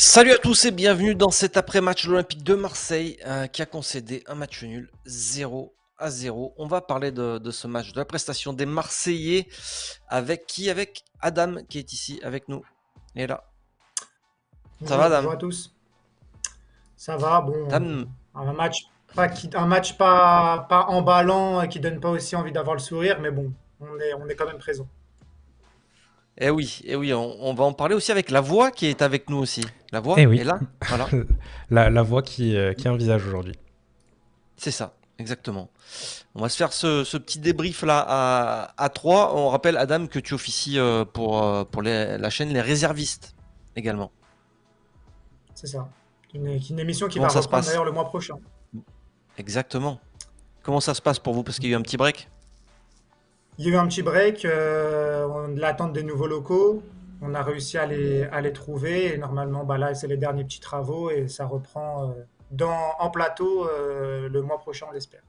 Salut à tous et bienvenue dans cet après-match Olympique l'Olympique de Marseille euh, qui a concédé un match nul 0 à 0. On va parler de, ce match, de la prestation des Marseillais avec qui Avec Adam qui est ici avec nous. et là. Ça va Adam Bonjour à tous. Ça va, bon. Un match pas, un match pas, pas emballant et qui donne pas aussi envie d'avoir le sourire, mais bon, on est, on est quand même présent. Eh oui, eh oui on, va en parler aussi avec la voix qui est avec nous aussi. La voix eh oui. est là. la, voix euh, qui, envisage aujourd'hui. C'est ça, exactement. On va se faire ce, petit débrief-là à, 3. On rappelle, Adam, que tu officies euh, pour, euh, pour la chaîne Les Réservistes également. C'est ça. Une, émission qui va reprendre d'ailleurs le mois prochain. Exactement. Comment ça se passe pour vous Parce qu'il y a eu un petit break il y a eu un petit break, euh, on l'attente des nouveaux locaux. On a réussi à les, les trouver. Et normalement, bah là, c'est les derniers petits travaux et ça reprend euh, dans, en plateau euh, le mois prochain, on l'espère.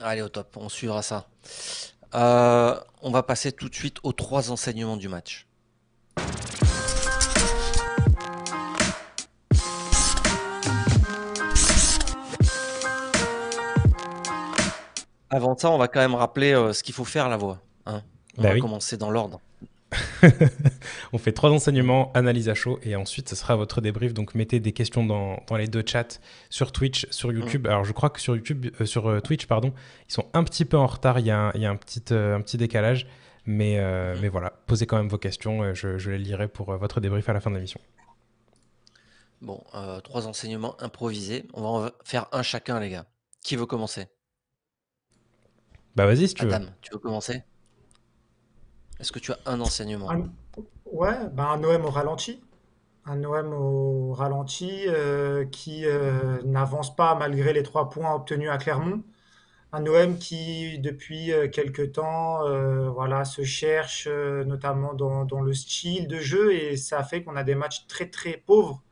Allez, au top, on suivra ça. on va passer tout de suite aux trois enseignements du match. Avant ça, on va quand même rappeler euh, ce qu'il faut faire la voix. Hein. On bah va commencer dans l'ordre. on fait trois enseignements, analyse à chaud, et ensuite ce sera votre débrief. Donc mettez des questions dans, les deux chats, sur Twitch, sur mm. YouTube. Alors je crois que sur YouTube, euh, sur euh, Twitch, pardon, ils sont un petit peu en retard. Il y a un, petit, un petit décalage, mais, mm. mais voilà, posez quand même vos questions. Je, je, les lirai pour votre débrief à la fin de l'émission. Bon, trois enseignements improvisés. On va en faire un chacun, les gars. Qui veut commencer bah vas-y tu veux. tu veux commencer Est-ce que tu as un enseignement Ouais, bah un OM au ralenti. Un OM au ralenti euh, qui euh, n'avance pas malgré les trois points obtenus à Clermont. Un OM qui, depuis euh, quelques temps, voilà, se cherche notamment dans, le style de jeu et ça fait qu'on a des matchs très très pauvres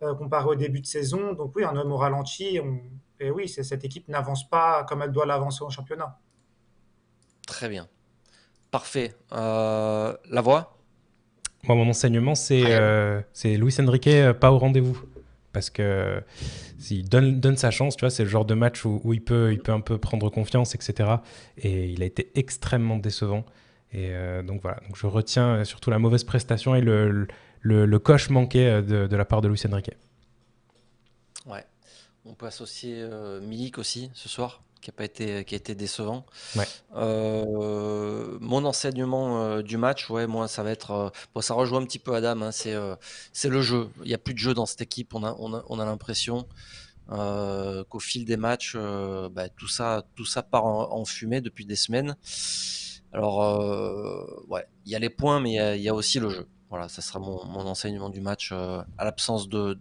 comparé au début de saison. Donc oui, un OM au ralenti, et eh oui, cette équipe n'avance pas comme elle doit l'avancer en championnat. Très bien. Parfait. Euh, la voix Moi, mon enseignement, c'est euh, Luis Enrique euh, pas au rendez-vous. Parce que s'il donne, donne sa chance, tu vois, c'est le genre de match où, il, peut, il peut un peu prendre confiance, etc. Et il a été extrêmement décevant. Et donc voilà, je retiens surtout la mauvaise prestation et le, coche manqué de, la part de Luis Enrique. Ouais. On peut associer Milik aussi ce soir qui a, pas été, qui a été décevant. Euh, mon enseignement euh, du match, ouais, moi, ça va être. Euh, ça rejoint un petit peu Adam, hein, c'est c'est le jeu. Il n'y a plus de jeu dans cette équipe, on a, on a, l'impression. qu'au fil des matchs, bah, tout, ça, tout ça part en, fumée depuis des semaines. Alors, ouais, il y a les points, mais il y, a aussi le jeu. Voilà, ça sera mon, enseignement du match. Euh, à l'absence de,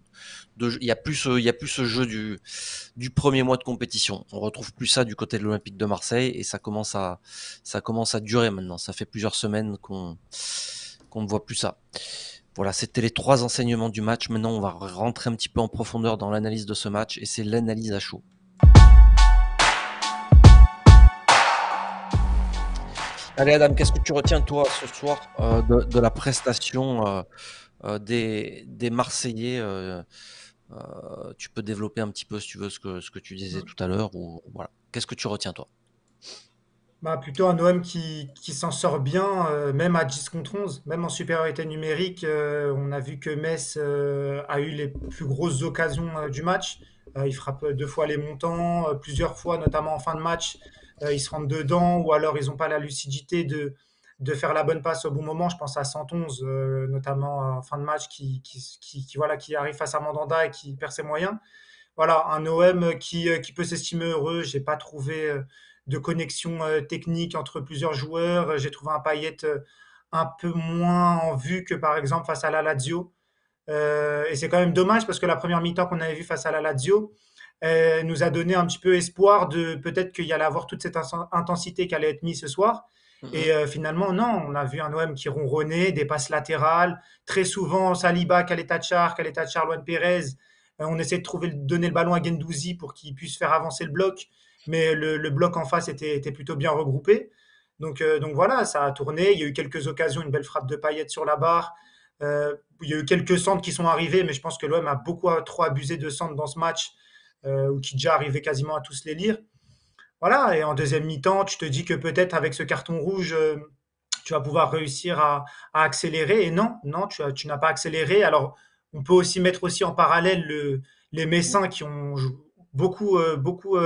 il y a plus, ce, euh, plus ce jeu du, du premier mois de compétition. On retrouve plus ça du côté de l'Olympique de Marseille et ça commence à, ça commence à durer maintenant. Ça fait plusieurs semaines qu'on, qu'on ne voit plus ça. Voilà, c'était les trois enseignements du match. Maintenant, on va rentrer un petit peu en profondeur dans l'analyse de ce match et c'est l'analyse à chaud. Allez Adam, qu'est-ce que tu retiens toi ce soir euh, de, la prestation euh, euh, des, Marseillais Tu peux développer un petit peu si tu veux ce que, ce que tu disais tout à l'heure. ou Voilà. Qu'est-ce que tu retiens toi bah, Plutôt un OM qui, qui s'en sort bien, même à 10 contre 11, même en supériorité numérique. on a vu que Metz a eu les plus grosses occasions du match. il frappe deux fois les montants, plusieurs fois, notamment en fin de match. Euh, ils se rendent dedans ou alors ils n'ont pas la lucidité de, de faire la bonne passe au bon moment. Je pense à 111, euh, notamment en fin de match, qui, qui, voilà, qui arrive face à Mandanda et qui perd ses moyens. Voilà, un OM qui, euh, qui peut s'estimer heureux. J'ai pas trouvé de connexion technique entre plusieurs joueurs. J'ai trouvé un paillette un peu moins en vue que par exemple face à la Lazio. et c'est quand même dommage parce que la première mi-temps qu'on avait vue face à la Lazio, euh, nous a donné un petit peu espoir de peut-être qu'il y allait avoir toute cette intensité qui allait être mise ce soir. Mm-hmm. Et euh, finalement, non, on a vu un OM qui ronronnait, des passes latérales, très souvent Saliba, Kaletachar, Kaletachar, Luan Perez euh, on essayait de trouver, donner le ballon à Gendouzi pour qu'il puisse faire avancer le bloc, mais le, bloc en face était, plutôt bien regroupé. Donc, donc voilà, ça a tourné. Il y a eu quelques occasions, une belle frappe de paillettes sur la barre. il y a eu quelques centres qui sont arrivés, mais je pense que l'OM a beaucoup trop abusé de centres dans ce match. Euh, ou qui déjà arrivait quasiment à tous les lire. Voilà, et en deuxième mi-temps, tu te dis que peut-être avec ce carton rouge, euh, tu vas pouvoir réussir à, accélérer. Et non, non, tu, n'as pas accéléré. Alors, on peut aussi mettre aussi en parallèle les Messins qui ont beaucoup, euh, beaucoup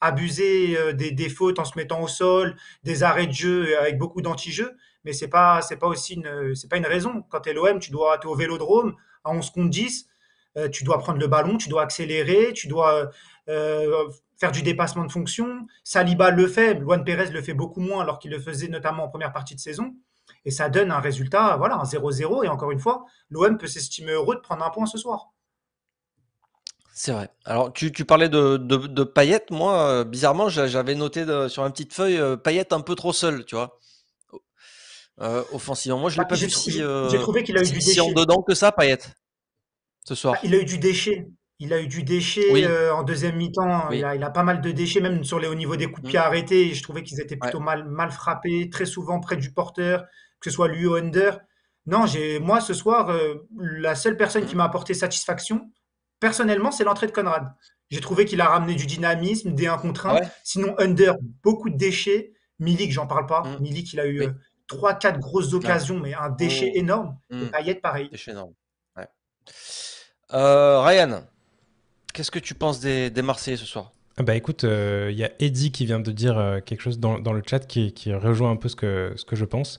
abusé des, défauts en se mettant au sol, des arrêts de jeu avec beaucoup d'anti-jeu. Mais ce n'est pas, c'est pas aussi une, c'est pas une raison. Quand tu es l'OM, tu dois, être au vélodrome à 11 contre 10. Euh, tu dois prendre le ballon, tu dois accélérer, tu dois euh, euh, faire du dépassement de fonction. Saliba le fait, Luan Pérez le fait beaucoup moins alors qu'il le faisait notamment en première partie de saison. Et ça donne un résultat, voilà, un 0-0. Et encore une fois, l'OM peut s'estimer heureux de prendre un point ce soir. C'est vrai. Alors, tu, parlais de, de, Payette. Moi, bizarrement, j'avais noté sur une petite feuille un peu trop seul, tu vois. offensivement, moi, je l'ai bah, pas vu si. J'ai trouvé qu'il a eu du en dedans que ça, Payette ce soir. il a eu du déchet. Il a eu du déchet euh, en deuxième mi-temps. Hein. Il, a, pas mal de déchets, même sur les, hauts niveaux des coups de mm. pied arrêtés. Je trouvais qu'ils étaient plutôt mal, mal frappés, très souvent près du porteur, que ce soit lui ou Under. Non, j'ai moi ce soir, euh, la seule personne qui mm. m'a apporté satisfaction, personnellement, c'est l'entrée de Conrad. J'ai trouvé qu'il a ramené du dynamisme, des 1 contre Sinon, Under, beaucoup de déchets. Milik, j'en parle pas. Mm. Milik, il a eu euh, trois, 4 quatre grosses occasions, mais un déchet oh. énorme. Et pareil. Déchet énorme. Ouais. Euh, Ryan, qu'est-ce que tu penses des, des Marseillais ce soir ah bah écoute, il euh, y a Eddie qui vient de dire euh, quelque chose dans, le chat qui, rejoint un peu ce que, ce que je pense.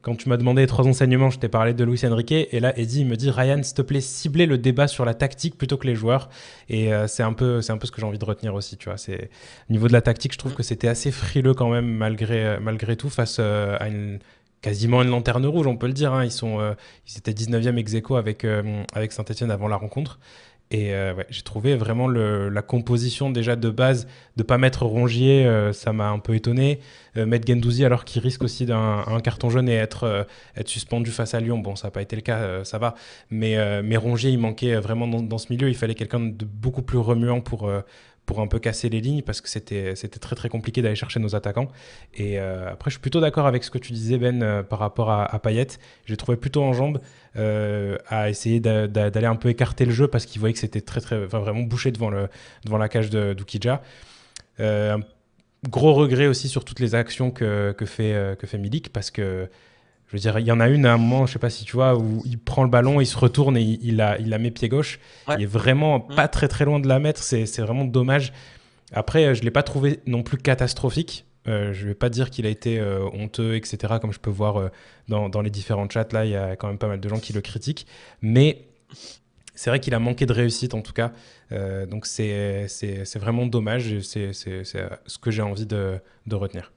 quand tu m'as demandé les trois enseignements, je t'ai parlé de Luis Enrique et là Eddy me dit Ryan, s'il te plaît, ciblez le débat sur la tactique plutôt que les joueurs. Et c'est un peu c'est un peu ce que j'ai envie de retenir aussi, tu vois. C'est au niveau de la tactique, je trouve mm. que c'était assez frileux quand même malgré malgré tout face à une quasiment une lanterne rouge, on peut le dire. Hein. Ils, sont, euh, étaient 19e ex avec, euh, avec Saint-Etienne avant la rencontre. Et euh, j'ai trouvé vraiment la composition déjà de base de pas mettre Rongier, ça m'a un peu étonné. mettre Gendouzi alors qu'il risque aussi d'un carton jaune et être, être suspendu face à Lyon. Bon, ça n'a pas été le cas, ça va. Mais, mais Rongier, il manquait vraiment dans, ce milieu. Il fallait quelqu'un de beaucoup plus remuant pour, pour un peu casser les lignes parce que c'était très très compliqué d'aller chercher nos attaquants. Et euh, après, je suis plutôt d'accord avec ce que tu disais, Ben, euh, par rapport à, à Payet. Je trouvé plutôt en jambes euh, à essayer d'aller un peu écarter le jeu parce qu'il voyait que c'était très très, enfin, vraiment bouché devant, le, devant la cage d'Ukidja. gros regret aussi sur toutes les actions que, que fait, que fait Milik parce que je veux dire, il y en a une à un moment, je sais pas si tu vois, où il prend le ballon, il se retourne et il, la, il a met pied gauche. Il est vraiment mm. pas très très loin de la mettre, c'est vraiment dommage. Après, euh, je l'ai pas trouvé non plus catastrophique. Euh, je vais pas dire qu'il a été euh, honteux, etc. Comme je peux voir euh, dans, les différents chats, là, il y a quand même pas mal de gens qui le critiquent. Mais c'est vrai qu'il a manqué de réussite, en tout cas. donc c'est vraiment dommage. C'est ce que j'ai envie de retenir.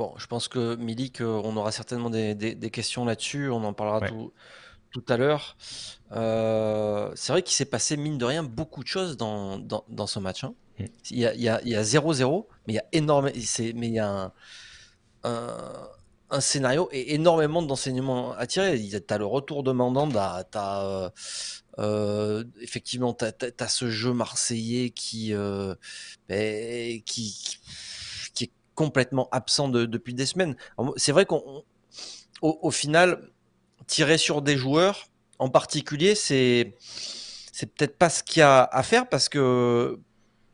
Bon, je pense que Milik, euh, on aura certainement des, questions là-dessus, on en parlera tout, tout, à l'heure. Euh, c'est vrai qu'il s'est passé, mine de rien, beaucoup de choses dans, dans, ce match. Hein. Mm. Il y a 0-0, mais il y a énorme, mais il y a un, un, scénario et énormément d'enseignements à tirer. Tu as le retour demandant Mandanda, tu as euh, effectivement tête ce jeu marseillais qui, ben, qui complètement absent depuis des semaines. C'est vrai qu'on, au, final, tirer sur des joueurs en particulier, c'est c'est peut-être pas ce qu'il y a à faire parce que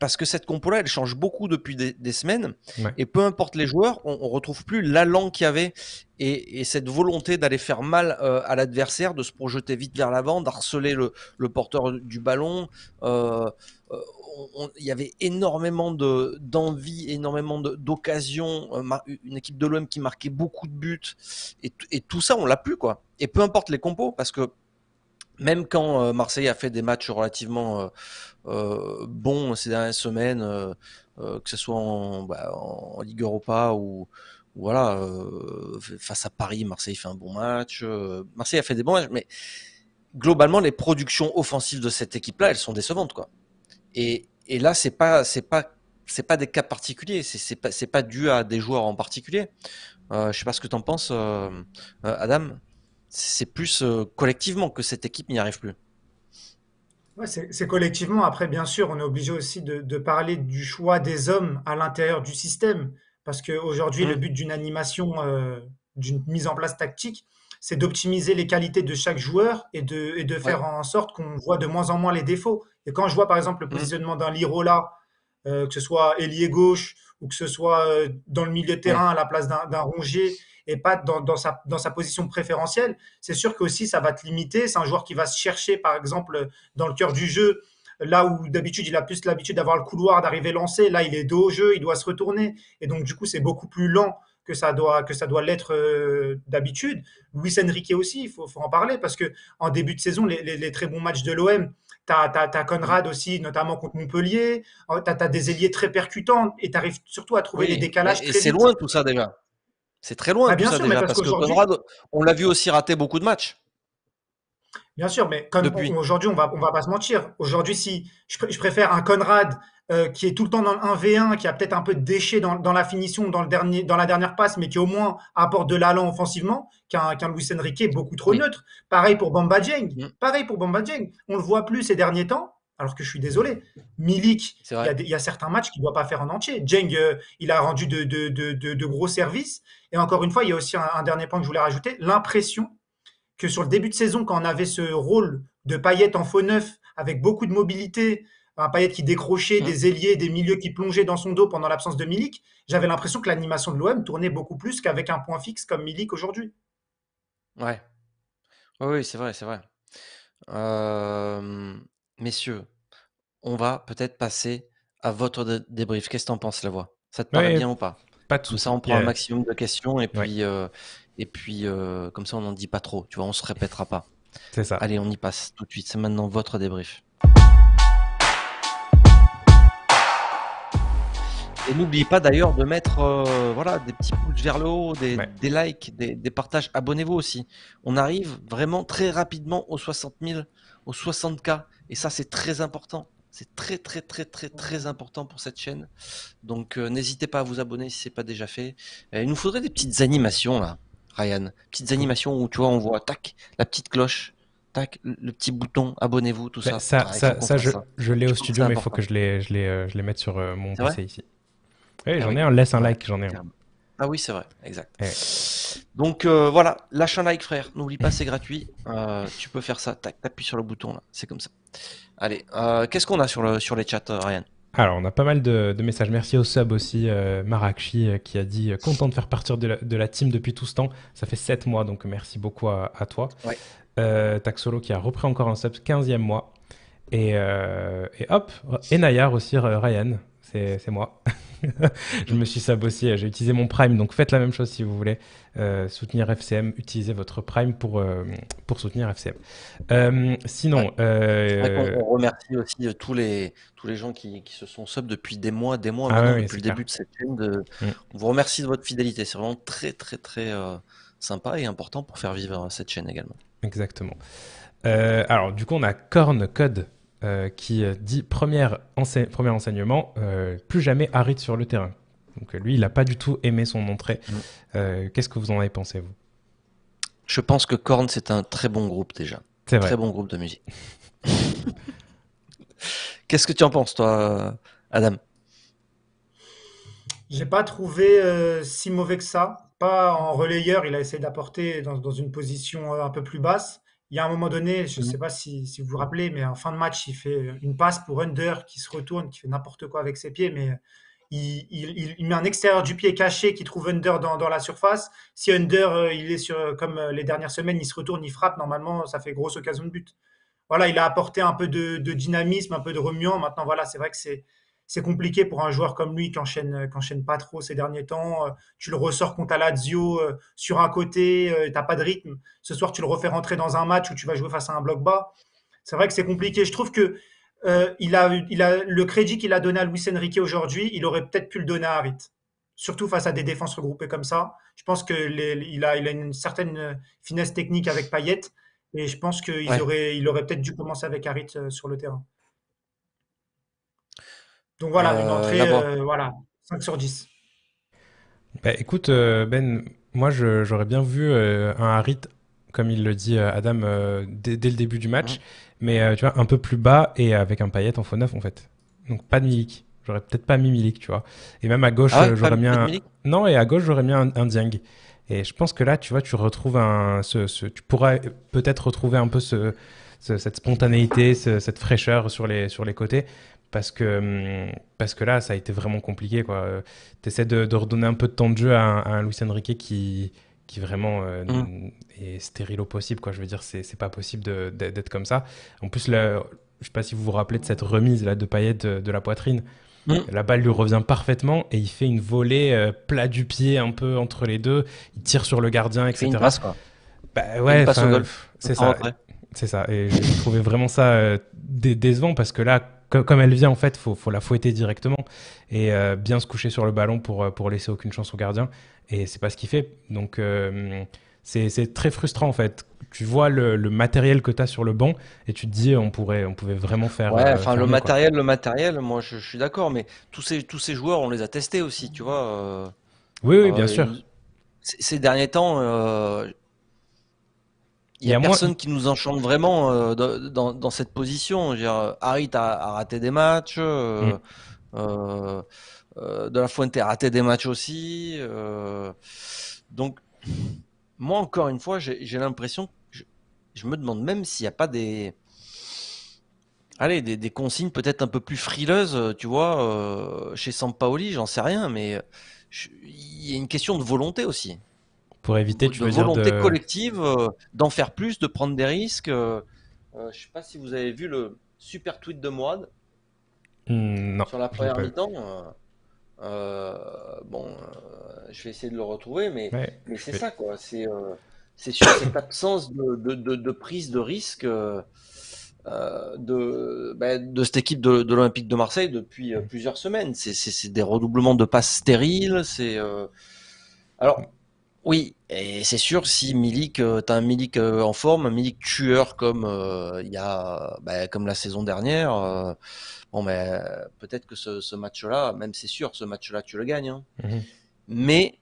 parce que cette compo-là, elle change beaucoup depuis des, semaines. Et peu importe les joueurs, on, retrouve plus l'allant qu'il y avait et, cette volonté d'aller faire mal euh, à l'adversaire, de se projeter vite vers l'avant, d'harceler le, porteur du ballon. Euh, euh, il y avait énormément de d'envie, énormément d'occasions, euh, une équipe de l'OM qui marquait beaucoup de buts et, tout ça on l'a plus quoi. Et peu importe les compos parce que même quand euh, Marseille a fait des matchs relativement bons ces dernières semaines, que ce soit en, bah, Ligue Europa ou, voilà face à Paris, Marseille fait un bon match. Marseille a fait des bons matchs, mais globalement les productions offensives de cette équipe-là, elles sont décevantes quoi. Et, là, c'est pas, c'est pas, c'est pas des cas particuliers. C'est, pas, dû à des joueurs en particulier. Je euh, je sais pas ce que tu en penses, euh, euh, Adam. C'est plus collectivement que cette équipe n'y arrive plus. c'est, collectivement. Après, bien sûr, on est obligé aussi de, parler du choix des hommes à l'intérieur du système. Parce qu'aujourd'hui, le mmh. but d'une animation, d'une mise en place tactique, c'est d'optimiser les qualités de chaque joueur et de, faire en sorte qu'on voit de moins en moins les défauts. Et quand je vois par exemple le mmh. positionnement d'un Liro là, euh, que ce soit ailier gauche ou que ce soit euh, dans le milieu de terrain à la place d'un Rongier et pas dans, sa, position préférentielle, c'est sûr que aussi ça va te limiter. C'est un joueur qui va se chercher par exemple dans le cœur du jeu, là où d'habitude il a plus l'habitude d'avoir le couloir, d'arriver lancé, là il est dos au jeu, il doit se retourner. Et donc du coup c'est beaucoup plus lent que ça doit doit l'être euh, d'habitude. Luis Enrique aussi, il faut, en parler parce que en début de saison, les très bons matchs de l'OM, tu as, Conrad aussi, notamment contre Montpellier, oh, tu as, des ailiers très percutants et tu arrives surtout à trouver les décalages. Et c'est loin tout ça déjà. C'est très loin bah, bien tout ça parce, que Conrad, on l'a vu aussi rater beaucoup de matchs. Bien sûr, mais aujourd'hui, on va, on va pas se mentir. Aujourd'hui, si je, je préfère un Conrad euh, qui est tout le temps dans le 1v1, qui a peut-être un peu de déchet dans, la finition, dans, le dernier, dans la dernière passe, mais qui au moins apporte de l'allant offensivement, qu'un Luis Enrique beaucoup trop neutre. Pareil pour Bamba Djeng. Mm. Pareil pour Bamba Djeng. On le voit plus ces derniers temps. Alors que je suis désolé, Milik, il y, a certains matchs qu'il ne doit pas faire en entier. Jeng, euh, il a rendu de, gros services. Et encore une fois, il y a aussi un, dernier point que je voulais rajouter, l'impression que sur le début de saison, quand on avait ce rôle de paillette en faux neuf, avec beaucoup de mobilité, un paillette qui décrochait, mm. des ailiers, des milieux qui plongeaient dans son dos pendant l'absence de Milik, j'avais l'impression que l'animation de l'OM tournait beaucoup plus qu'avec un point fixe comme Milik aujourd'hui. Ouais. oui, c'est vrai, c'est vrai. messieurs, on va peut-être passer à votre débrief. Qu'est-ce que en penses, la voix Ça te paraît bien ou pas Pas tout. Comme ça, on prend un maximum de questions et puis, euh, et puis euh, comme ça, on n'en dit pas trop. Tu vois, on se répétera pas. C'est ça. Allez, on y passe tout de suite. C'est maintenant votre débrief. Et n'oubliez pas d'ailleurs de mettre euh, voilà, des petits pouces vers le haut, des, des likes, des, partages. Abonnez-vous aussi. On arrive vraiment très rapidement aux 60 000, aux 60K. Et ça, c'est très important. C'est très, très, très, très, très important pour cette chaîne. Donc, euh, n'hésitez pas à vous abonner si ce n'est pas déjà fait. Euh, il nous faudrait des petites animations, là, Ryan. Petites animations où, tu vois, on voit, tac, la petite cloche tac, le petit bouton, abonnez-vous, tout ça. Ça, ça, je, l'ai au studio, mais il faut que je les, je les, je les mette sur mon PC ici. Ah oui, j'en ai un, laisse un like, j'en ai un. Ah oui, c'est vrai, exact. Donc euh, voilà, lâche un like, frère. N'oublie pas, c'est gratuit. Euh, tu peux faire ça. Tac, t'appuies sur le bouton là. C'est comme ça. Allez, euh, qu'est-ce qu'on a sur, le, sur les chats, Ryan alors, on a pas mal de, messages. Merci au sub aussi, Marakshi, qui a dit content de faire partir de la, team depuis tout ce temps. Ça fait 7 mois, donc merci beaucoup à, toi. Taxolo qui a repris encore un sub, 15e mois. Et, et hop, et Nayar aussi, Ryan c'est moi. je me suis sabossé, j'ai utilisé mon Prime, donc faites la même chose si vous voulez euh, soutenir FCM, utilisez votre Prime pour, euh, pour soutenir FCM. Euh, sinon... On, remercie aussi tous les, tous les gens qui, qui se sont sub depuis des mois, des mois, ah maintenant, depuis le début de cette chaîne. De... Mm. On vous remercie de votre fidélité, c'est vraiment très très très sympa et important pour faire vivre cette chaîne également. Exactement. alors du coup on a Corn Code euh, qui euh, dit première premier enseignement, euh, plus jamais Harit sur le terrain. Donc lui, il n'a pas du tout aimé son entrée. Mm. Qu'est-ce que vous en avez pensé, vous Je pense que Korn, c'est un très bon groupe déjà. C'est Très bon groupe de musique. Qu'est-ce que tu en penses, toi, Adam J'ai pas trouvé si mauvais que ça. Pas en relayeur, il a essayé d'apporter dans, une position un peu plus basse il y a un moment donné, je ne sais pas si, vous vous rappelez, mais en fin de match, il fait une passe pour Under qui se retourne, qui fait n'importe quoi avec ses pieds, mais il, met un extérieur du pied caché qui trouve Under dans, la surface. Si Under, euh, il est sur, comme euh, les dernières semaines, il se retourne, il frappe, normalement, ça fait grosse occasion de but. Voilà, il a apporté un peu de, dynamisme, un peu de remuant. Maintenant, voilà, c'est vrai que c'est c'est compliqué pour un joueur comme lui qui enchaîne, euh, pas trop ces derniers temps. Euh, tu le ressors contre lazio euh, sur un côté, tu n'as pas de rythme. Ce soir, tu le refais rentrer dans un match où tu vas jouer face à un bloc bas. C'est vrai que c'est compliqué. Je trouve que il, a, il a, le crédit qu'il a donné à Luis Enrique aujourd'hui, il aurait peut-être pu le donner à Harit. Surtout face à des défenses regroupées comme ça. Je pense qu'il a, il a une certaine finesse technique avec Payet. Et je pense qu'il aurait, aurait peut-être dû commencer avec Harit sur le terrain. Donc voilà, une euh, entrée, euh, voilà, 5 sur 10. Bah, écoute, euh, Ben, moi j'aurais bien vu un Harit, comme il le dit Adam, dès, le début du match, mais tu vois, un peu plus bas et avec un paillette en faux neuf en fait. Donc pas de Milik. J'aurais peut-être pas mis Milik, tu vois. Et même à gauche, ah j'aurais bien un... Non, et à gauche, j'aurais mis un, un, Et je pense que là, tu vois, tu retrouves un... Ce, Tu pourras peut-être retrouver un peu cette spontanéité, cette fraîcheur sur les, sur les côtés parce que, hum, parce que là, ça a été vraiment compliqué. Tu essaies de, redonner un peu de temps de jeu à, un, à Riquet Luis Enrique qui, qui vraiment euh, mm. est stérile au possible. Quoi. Je veux dire, c'est pas possible d'être comme ça. En plus, là, je sais pas si vous vous rappelez de cette remise là, de paillettes de, la poitrine. Mm. La balle lui revient parfaitement et il fait une volée euh, plat du pied un peu entre les deux. Il tire sur le gardien, etc. Une passe, quoi. Bah ouais, au golf. C'est ça. C'est ça. Et j'ai trouvé vraiment ça euh, décevant parce que là, comme, elle vient, en fait, faut, faut la fouetter directement et euh, bien se coucher sur le ballon pour, euh, pour laisser aucune chance au gardien. Et c'est pas ce qu'il fait. Donc, euh, c'est très frustrant, en fait. Tu vois le, matériel que tu as sur le banc et tu te dis, on, pourrait, on pouvait vraiment faire. Ouais, enfin, le matériel, le matériel, moi, je, suis d'accord, mais tous ces, tous ces joueurs, on les a testés aussi, tu vois. oui, oui, bah, bien sûr. Ces derniers temps, il n'y a, personne qui nous enchante vraiment euh, dans, cette position. Dire, Harit a, raté des matchs, euh, mm. euh, De La Fuente a raté des matchs aussi. donc, moi, encore une fois, j'ai l'impression je, me demande même s'il n'y a pas des. Allez, des, consignes peut-être un peu plus frileuses, tu vois, chez Sampaoli, j'en sais rien, mais il y a une question de volonté aussi éviter, tu de volonté collective euh, d'en faire plus, de prendre des risques. Euh, euh, je sais pas si vous avez vu le super tweet de Moad hmm, sur la première mi-temps. Euh, bon, je vais essayer de le retrouver, mais, mais c'est ça quoi. C'est sur cette absence de, de, prise de risque. de, ben, de cette équipe de, de l'Olympique de Marseille depuis plusieurs semaines. C'est des redoublements de passes stériles. C'est alors oui, et c'est sûr, si Milik, euh, tu as un Milik euh, en forme, un Milik tueur comme euh, il y a, bah, comme la saison dernière, bon, mais ben, peut-être que ce, match-là, même c'est sûr, ce match-là, tu le gagnes. Hein. Mhm. Mais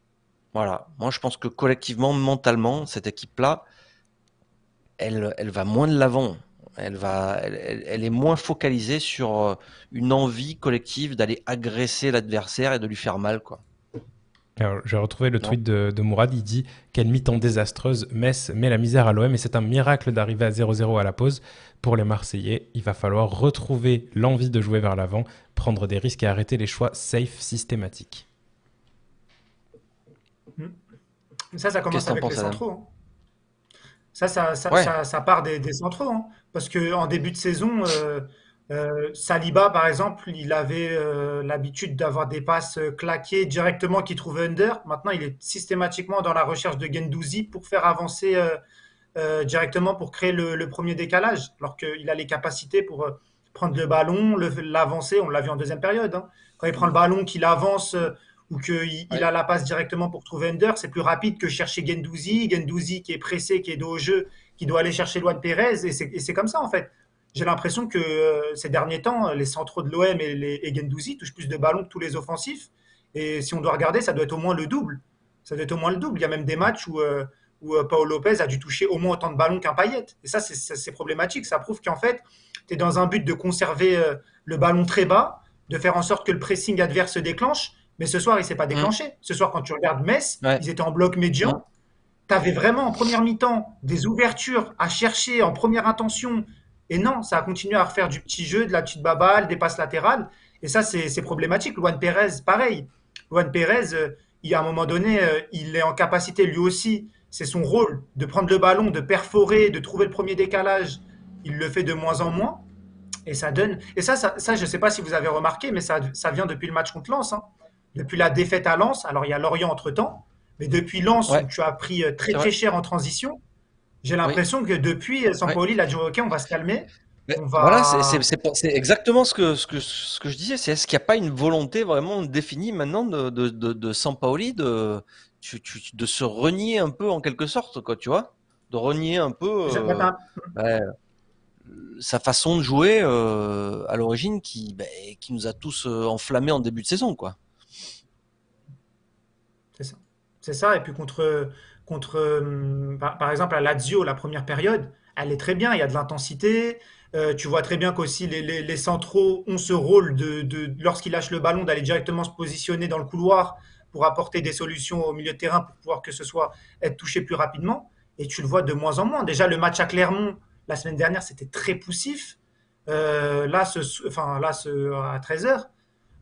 voilà, moi je pense que collectivement, mentalement, cette équipe-là, elle, elle va moins de l'avant. Elle, va, elle, est moins focalisée sur une envie collective d'aller agresser l'adversaire et de lui faire mal. quoi. Alors, j'ai retrouvé le tweet de, Mourad, il dit « Quelle mi-temps désastreuse, Metz met la misère à l'OM et c'est un miracle d'arriver à 0-0 à la pause. Pour les Marseillais, il va falloir retrouver l'envie de jouer vers l'avant, prendre des risques et arrêter les choix safe systématiques. Mmh. » Ça, ça commence avec les centraux. Hein. Ça, ça, ça, part des, des centraux. Hein. Parce qu'en début de saison... Euh, euh, Saliba, par exemple, il avait euh, l'habitude d'avoir des passes euh, claquées directement qui trouvent under. Maintenant, il est systématiquement dans la recherche de Gendouzi pour faire avancer directement pour créer le, premier décalage, alors qu'il a les capacités pour prendre le ballon, l'avancer. On l'a vu en deuxième période. Hein. Quand il prend le ballon, qu'il avance ou qu'il a la passe directement pour trouver under, c'est plus rapide que chercher Gendouzi. Gendouzi qui est pressé, qui est dos au jeu, qui doit aller chercher Luan Pérez. Et c'est comme ça, en fait j'ai l'impression que euh, ces derniers temps, les centraux de l'OM et, les, et Gendouzi touchent plus de ballons que tous les offensifs. Et si on doit regarder, ça doit être au moins le double. Ça doit être au moins le double. Il y a même des matchs où, euh, où euh, Paolo Lopez a dû toucher au moins autant de ballons qu'un paillette. Et ça, c'est problématique. Ça prouve qu'en fait, tu es dans un but de conserver le ballon très bas, de faire en sorte que le pressing adverse se déclenche. Mais ce soir, il ne s'est pas mmh. déclenché. Ce soir, quand tu regardes Metz, ils étaient en bloc médian. Mmh. Tu avais vraiment en première mi-temps des ouvertures à chercher en première intention et non, ça a continué à refaire du petit jeu, de la petite babale des passes latérales. Et ça, c'est problématique. Juan Pérez, pareil. Juan Pérez, euh, il, à un moment donné, euh, il est en capacité lui aussi, c'est son rôle, de prendre le ballon, de perforer, de trouver le premier décalage. Il le fait de moins en moins. Et ça donne. Et ça, ça, je ne sais pas si vous avez remarqué, mais ça, vient depuis le match contre Lens. Hein. Depuis la défaite à Lens. Alors, il y a Lorient entre temps. Mais depuis Lens, tu as pris euh, très très cher en transition, j'ai l'impression que depuis euh, Sampoli, Paoli, il a dit OK, on va se calmer. Voilà, c'est exactement ce que, ce, que, ce que je disais. est-ce qu'il n'y a pas une volonté vraiment définie maintenant de, de, de, de de, se renier un peu en quelque sorte, quoi, tu vois De renier un peu euh, ben, sa façon de jouer euh, à l'origine qui, ben, qui nous a tous enflammés en début de saison, quoi. C'est ça. C'est ça. Et puis contre contre, euh, par, exemple, à Lazio, la première période, elle est très bien, il y a de l'intensité. Euh, tu vois très bien qu'aussi les, centraux ont ce rôle de, lorsqu'ils lâchent le ballon, d'aller directement se positionner dans le couloir pour apporter des solutions au milieu de terrain pour pouvoir que ce soit être touché plus rapidement. Et tu le vois de moins en moins. Déjà, le match à Clermont la semaine dernière, c'était très poussif. Euh, là, ce, enfin, là à 13h,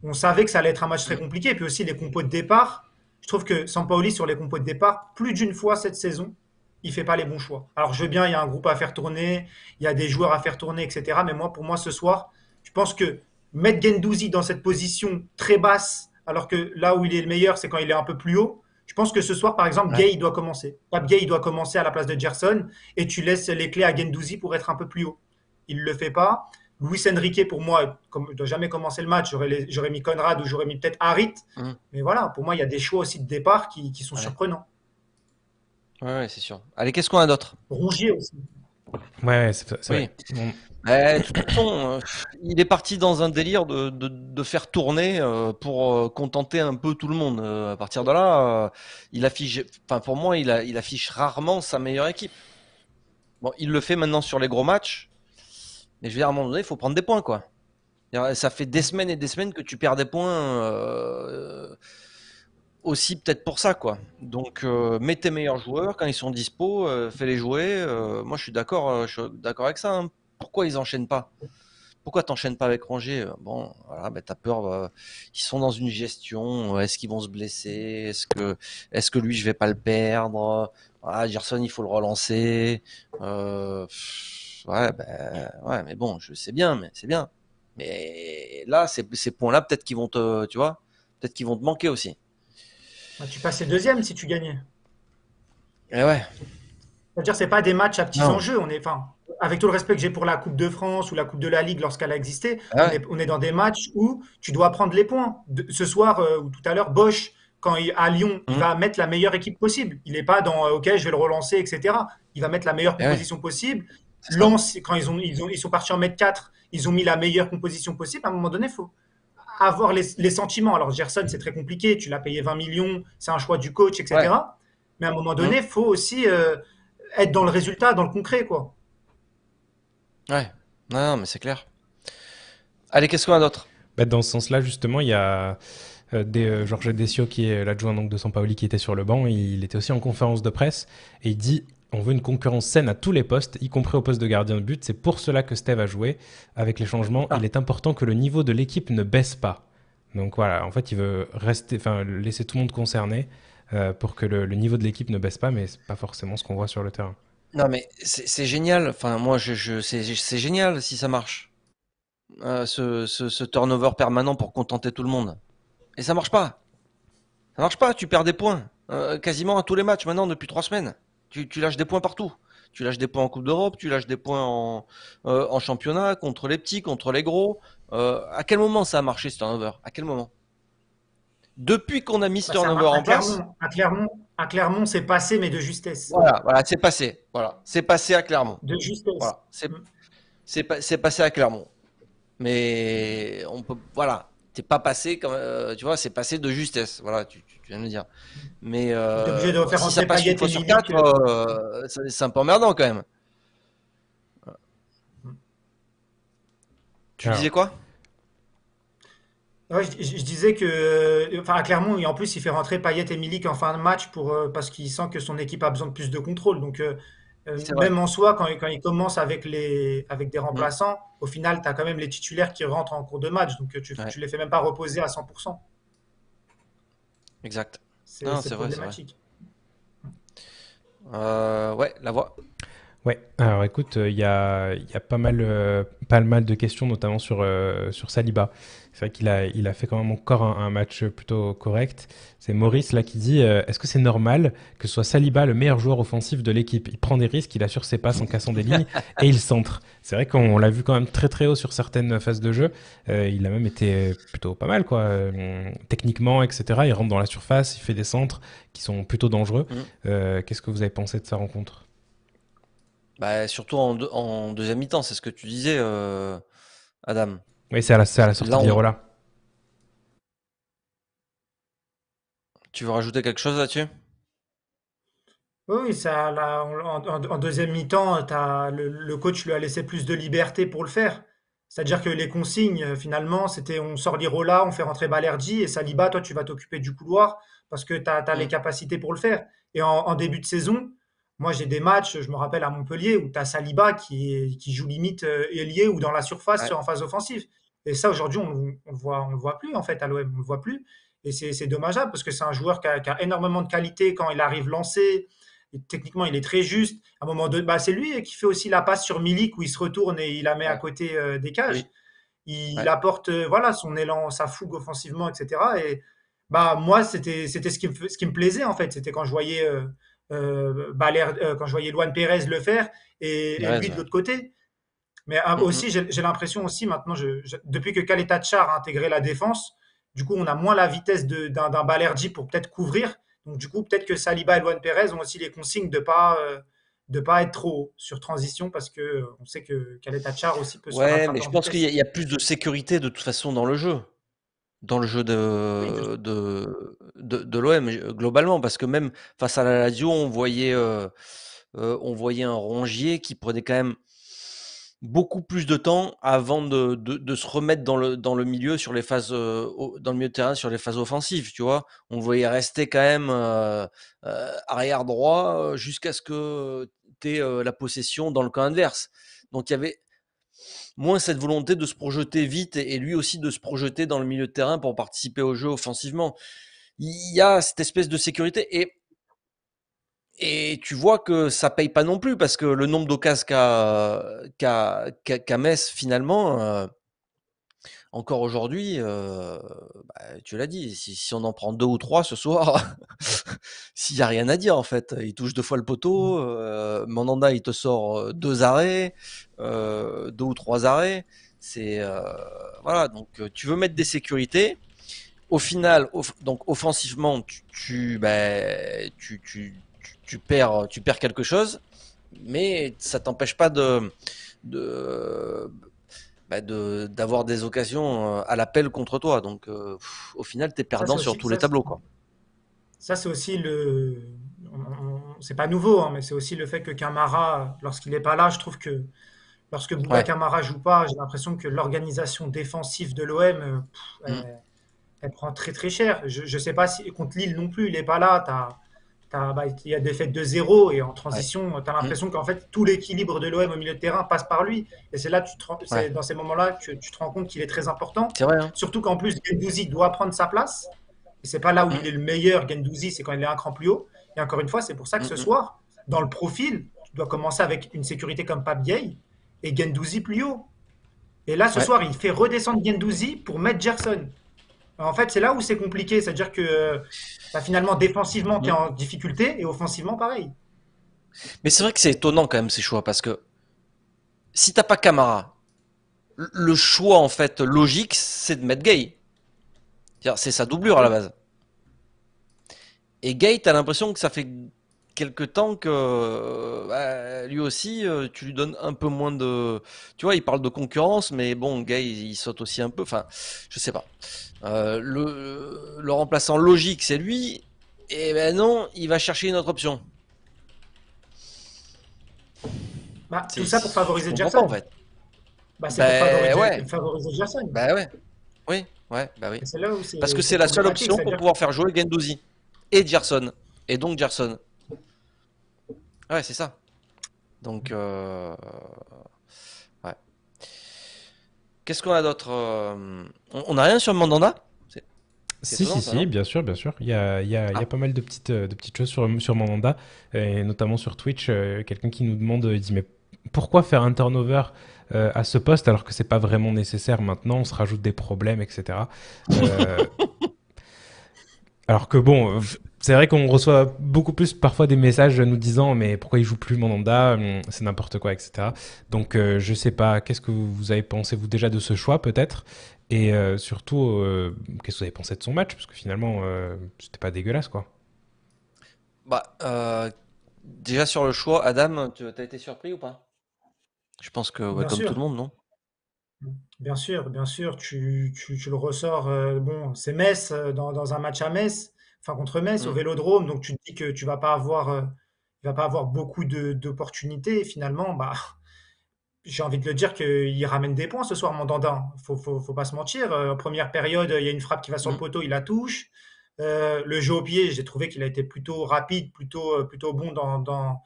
on savait que ça allait être un match très compliqué. Et puis aussi, les compos de départ, je trouve que Sampaoli, sur les compos de départ, plus d'une fois cette saison, il fait pas les bons choix. Alors, je veux bien, il y a un groupe à faire tourner, il y a des joueurs à faire tourner, etc. Mais moi, pour moi, ce soir, je pense que mettre Gendouzi dans cette position très basse, alors que là où il est le meilleur, c'est quand il est un peu plus haut. Je pense que ce soir, par exemple, Gay, doit commencer. Pape Gay, doit commencer à la place de Gerson et tu laisses les clés à Gendouzi pour être un peu plus haut. Il ne le fait pas louis Enrique, pour moi, comme, ne dois jamais commencer le match. J'aurais mis Conrad ou j'aurais mis peut-être Harit. Mm. Mais voilà, pour moi, il y a des choix aussi de départ qui, sont surprenants. Ouais, c'est sûr. Allez, qu'est-ce qu'on a d'autre Rougier aussi. Ouais, c'est il est parti dans un délire de, faire tourner euh, pour euh, contenter un peu tout le monde. Euh, à partir de là, il affiche, enfin pour moi, il, il affiche rarement sa meilleure équipe. Bon, il le fait maintenant sur les gros matchs, mais je veux dire, à un moment donné, il faut prendre des points, quoi. Ça fait des semaines et des semaines que tu perds des points. Euh, aussi peut-être pour ça, quoi. Donc, euh, mets tes meilleurs joueurs quand ils sont dispo, euh, fais-les jouer. moi, je suis d'accord, d'accord avec ça. Hein. Pourquoi ils enchaînent pas Pourquoi n'enchaînes pas avec Ronger Bon, voilà, bah, peur. Bah, ils sont dans une gestion. Est-ce qu'ils vont se blesser Est-ce que, est que lui, je vais pas le perdre Ah Gerson, il faut le relancer ouais, ben, ouais, mais bon, je sais bien, mais c'est bien. Mais là, ces, ces points-là, peut-être qu'ils vont te, tu vois, peut-être qu'ils vont te manquer aussi. Bah, tu passais deuxième si tu gagnais. Eh ouais. C'est-à-dire, c'est pas des matchs à petits enjeux. On est, enfin, avec tout le respect que j'ai pour la Coupe de France ou la Coupe de la Ligue lorsqu'elle a existé, ah on, est, dans des matchs où tu dois prendre les points. ce soir euh, ou tout à l'heure, Bosch, quand il, à Lyon, il mmh. va mettre la meilleure équipe possible. Il n'est pas dans euh, OK, je vais le relancer, etc. Il va mettre la meilleure eh proposition possible lance quand ils, ont, ils, ont, ils sont partis en mètre 4, ils ont mis la meilleure composition possible. À un moment donné, il faut avoir les, sentiments. Alors, Gerson, c'est très compliqué. Tu l'as payé 20 millions, c'est un choix du coach, etc. Mais à un moment donné, il mmh. faut aussi euh, être dans le résultat, dans le concret. quoi. Ouais, non, mais c'est clair. Allez, qu'est-ce qu'on a d'autre bah, Dans ce sens-là, justement, il y a. Euh, des, Georges euh, Desio, qui est l'adjoint donc de Paoli qui était sur le banc, il était aussi en conférence de presse et il dit on veut une concurrence saine à tous les postes, y compris au poste de gardien de but. C'est pour cela que Steve a joué. Avec les changements, ah. il est important que le niveau de l'équipe ne baisse pas. Donc voilà, en fait, il veut rester, enfin, laisser tout le monde concerné euh, pour que le, niveau de l'équipe ne baisse pas, mais c'est pas forcément ce qu'on voit sur le terrain. Non, mais c'est génial. Enfin, moi, je, c'est génial si ça marche. Euh, ce, turnover permanent pour contenter tout le monde. Et ça marche pas. Ça marche pas. Tu perds des points euh, quasiment à tous les matchs maintenant depuis trois semaines. Tu, lâches des points partout. Tu lâches des points en Coupe d'Europe, tu lâches des points en, euh, championnat, contre les petits, contre les gros. Euh, à quel moment ça a marché ce turnover À quel moment Depuis qu'on a mis ce bah, turnover en place. À Clermont, à Clermont, c'est passé, mais de justesse. Voilà, c'est passé. Voilà, c'est passé à Clermont. De justesse. Mm. c'est passé à Clermont. Mais on peut, voilà, t'es pas passé, comme, euh, tu vois, c'est passé de justesse. Voilà, tu viens de dire. Mais euh, si ça passe une sur euh, c'est un peu emmerdant quand même. Tu disais quoi je, disais que, euh, enfin, clairement, et en plus, il fait rentrer Payet et Milik en fin de match pour, parce qu'il sent que son équipe a besoin de plus de contrôle. Donc, même en soi, quand, quand, il commence avec, les, avec des remplaçants, mm. au final, tu as quand même les titulaires qui rentrent en cours de match. Donc, tu ne les fais même pas reposer à 100%. Exact. C'est, non, c'est, vrai, C'est vrai. Euh, ouais, la voix. Ouais, alors écoute, euh, il y a, pas, mal, euh, pas mal de questions, notamment sur, euh, sur Saliba. C'est vrai qu'il a, il a fait quand même encore un, match plutôt correct. C'est Maurice là qui dit Est-ce que c'est normal que soit Saliba le meilleur joueur offensif de l'équipe Il prend des risques, il assure ses passes en cassant des lignes et il centre. C'est vrai qu'on l'a vu quand même très très haut sur certaines phases de jeu. il a même été plutôt pas mal, quoi. techniquement, etc. Il rentre dans la surface, il fait des centres qui sont plutôt dangereux. Mmh. Qu'est-ce que vous avez pensé de sa rencontre bah, surtout en, deuxième mi-temps, c'est ce que tu disais, euh, Adam. Oui, c'est à la, sortie d'Irola. Tu veux rajouter quelque chose là-dessus oui, en, deuxième mi-temps, le, le, coach lui a laissé plus de liberté pour le faire. C'est-à-dire que les consignes, finalement, c'était on sort l'Irola, on fait rentrer Balerdi et Saliba, toi, tu vas t'occuper du couloir parce que tu as, les mm. capacités pour le faire. Et en début de saison, moi, j'ai des matchs, je me rappelle à Montpellier, où tu as Saliba qui, qui joue limite euh, ailier ou dans la surface en phase offensive. Et ça, aujourd'hui, on ne voit, on le voit plus, en fait, à l'OM, on ne le voit plus. Et c'est dommageable parce que c'est un joueur qui a, énormément de qualité quand il arrive lancé. techniquement, il est très juste. À un moment donné, bah, c'est lui qui fait aussi la passe sur Milik où il se retourne et il la met à côté euh, des cages. Il, apporte euh, voilà son élan, sa fougue offensivement, etc. Et bah moi, c'était c'était ce qui me ce qui me plaisait en fait. C'était quand je voyais euh, euh, quand je voyais Luan Pérez le faire et, lui de l'autre côté. Mais ah, mm-hmm. aussi, j'ai l'impression aussi maintenant, depuis que tatchar a intégré la défense, du coup, on a moins la vitesse d'un Balerdi pour peut-être couvrir. Donc, du coup, peut-être que Saliba et Luan Pérez ont aussi les consignes de pas euh, de pas être trop sur transition parce que euh, on sait que Caleta-Char aussi peut. Ouais, mais je pense qu'il y, a plus de sécurité de toute façon dans le jeu dans le jeu de, de, de, l'OM globalement, parce que même face à la Lazio, on voyait, euh, euh, on voyait un Rongier qui prenait quand même beaucoup plus de temps avant de, de se remettre dans le, dans le milieu sur les phases euh, dans le milieu de terrain sur les phases offensives tu vois on voyait rester quand même arrière droit jusqu'à ce que tu aies la possession dans le camp adverse donc il y avait moins cette volonté de se projeter vite et, lui aussi de se projeter dans le milieu de terrain pour participer au jeu offensivement. Il y a cette espèce de sécurité et et tu vois que ça paye pas non plus parce que le nombre d'occasions qu'a qu Metz finalement, euh, encore aujourd'hui, euh, bah, tu l'as dit, si, si, on en prend deux ou trois ce soir, s'il n'y a rien à dire en fait, il touche deux fois le mmh. poteau, euh, Mandanda il te sort deux arrêts, euh, deux ou trois arrêts, c'est euh, voilà donc tu veux mettre des sécurités. Au final, donc offensivement, ben, tu, tu, tu, tu, perds, tu perds quelque chose, mais ça t'empêche pas de, de bah, d'avoir des occasions euh, à l'appel contre toi. Donc, euh, au final, tu es perdant sur tous les tableaux. Quoi. Ça, c'est aussi le. C'est pas nouveau, hein, mais c'est aussi le fait que Camara, lorsqu'il n'est pas là, je trouve que lorsque Bouba ouais. Camara joue pas, j'ai l'impression que l'organisation défensive de l'OM, mm. elle, prend très très cher. Je ne sais pas si contre Lille non plus, il n'est pas là. Tu as il y a des fêtes de zéro et en transition, tu as mm. l'impression qu'en fait tout l'équilibre de l'OM au milieu de terrain passe par lui. Et c'est là, dans ces moments-là, que tu te rends compte qu'il est très important. Hein. Surtout qu'en plus, Gendouzi doit prendre sa place. Et c'est pas là où mm. il est le meilleur, Gendouzi, c'est quand il est un cran plus haut. Et encore une fois, c'est pour ça que ce soir, dans le profil, tu dois commencer avec une sécurité comme Pabiei et Gendouzi plus haut. Et là, ce soir, il fait redescendre Gendouzi pour mettre Gerson. En fait, c'est là où c'est compliqué. C'est-à-dire que bah, finalement, défensivement, tu es mm. en difficulté et offensivement, pareil. Mais c'est vrai que c'est étonnant quand même ces choix parce que si t'as pas Camara, le choix en fait logique, c'est de mettre Gay. C'est sa doublure à la mm. base. Et Gay, t'as l'impression que ça fait Quelques temps que euh, bah, lui aussi, euh, tu lui donnes un peu moins de. Tu vois, il parle de concurrence, mais bon, le il, saute aussi un peu. Enfin, je sais pas. Euh, le, le, remplaçant logique, c'est lui. Et ben non, il va chercher une autre option. Bah, tout ça pour favoriser Jackson. En fait. Bah, c'est pour ben, favoriser, ben, Oui, ouais, ben oui. Parce que c'est la seule option pour pouvoir faire jouer Gendouzi et Gerson. Et donc Gerson. Ouais, c'est ça. Donc, mm. euh, ouais. Qu'est-ce qu'on a d'autre euh, On n'a rien sur Mandanda si, si, si, bien sûr, bien sûr. Il y a, ah. pas mal de petites, euh, de petites choses sur, sur Mandanda, et notamment sur Twitch. Quelqu'un qui nous demande, il dit, mais pourquoi faire un turnover à ce poste alors que c'est pas vraiment nécessaire maintenant, on se rajoute des problèmes, etc. alors que bon, c'est vrai qu'on reçoit beaucoup plus parfois des messages nous disant mais pourquoi il joue plus Mandanda, hum, c'est n'importe quoi, etc. Donc euh, je sais pas, qu'est-ce que vous avez pensé vous déjà de ce choix peut-être et euh, surtout euh, qu'est-ce que vous avez pensé de son match parce que finalement c'était pas dégueulasse quoi. Bah déjà sur le choix, Adam, tu as été surpris ou pas Je pense que comme tout le monde non. Bien sûr, bien sûr, tu, tu, le ressors. bon, c'est Metz dans, dans un match à Metz enfin contre Metz, au mm. Vélodrome. Donc tu te dis que tu vas pas avoir, euh, va pas avoir beaucoup d'opportunités. finalement, bah, j'ai envie de le dire qu'il ramène des points ce soir, Mandanda. Faut, faut, faut pas se mentir. Euh, en première période, il y a une frappe qui va sur le mm. poteau, il la touche. Euh, le jeu au pied, j'ai trouvé qu'il a été plutôt rapide, plutôt, plutôt bon dans, dans,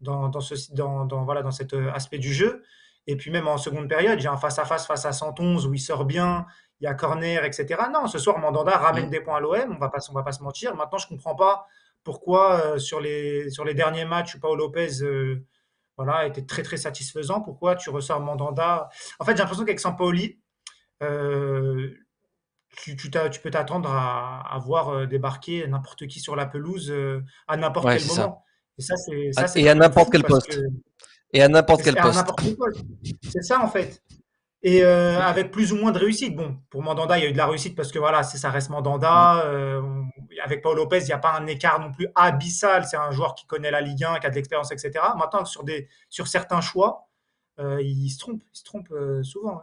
dans, ce, dans, voilà, dans cet aspect du jeu. Et puis même en seconde période, j'ai un face-à-face face à 111 où il sort bien, il y a corner, etc. Non, ce soir, Mandanda ramène mm. des points à l'OM, on va on va pas se mentir. Maintenant, je comprends pas pourquoi euh, sur, les, sur les derniers matchs, Paolo Lopez euh, voilà, était très très satisfaisant. Pourquoi tu ressors Mandanda En fait, j'ai l'impression qu'avec Sampaoli, euh, tu, tu, peux t'attendre à, voir débarquer n'importe qui sur la pelouse à n'importe quel moment. Et, à n'importe quel poste. Et à n'importe quel poste. C'est ça en fait et euh, avec plus ou moins de réussite. Bon, pour Mandanda, il y a eu de la réussite parce que voilà, ça reste Mandanda. Mm. Euh, avec Paul Lopez, il n'y a pas un écart non plus abyssal. C'est un joueur qui connaît la Ligue 1, qui a de l'expérience, etc. Maintenant, sur, des, sur certains choix, euh, il se trompe, il se trompe souvent. Hein.